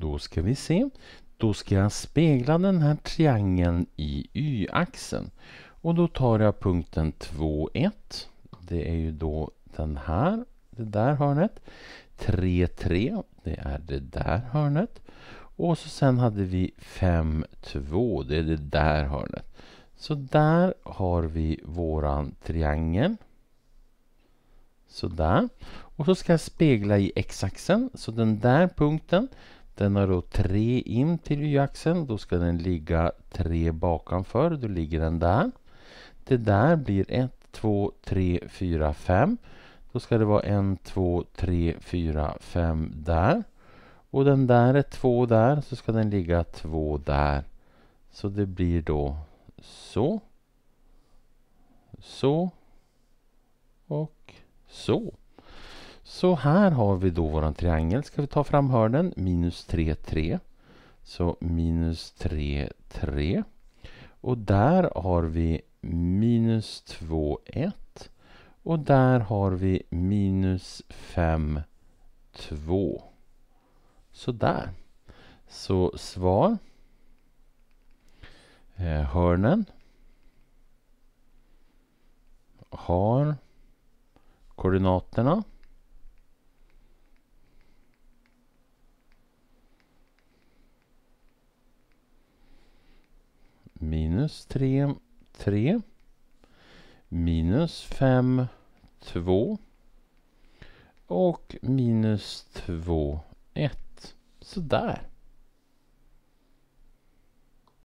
Då ska vi se. Då ska jag spegla den här triangeln i y-axeln. Och då tar jag punkten 2,1. Det är ju då den här, det där hörnet. 3,3, det är det där hörnet. Och så sen hade vi 5,2, det är det där hörnet. Så där har vi våran triangel. Sådär. Och så ska jag spegla i x-axeln, så den där punkten den har då tre in till y-axeln. Då ska den ligga tre bakanför. Då ligger den där. Det där blir 1, 2, 3, 4, 5. Då ska det vara 1, 2, 3, 4, 5 där. Och den där är 2 där, så ska den ligga 2 där. Så det blir då så. Så. Och så. Så här har vi då vår triangel. Ska vi ta fram hörnen? Minus 3, 3. Så minus 3, 3. Och där har vi minus 2, 1. Och där har vi minus 5, 2. Sådär. Så svar. Eh, hörnen har koordinaterna minus 3, 3 minus 5, 2 och minus 2, 1. Sådär.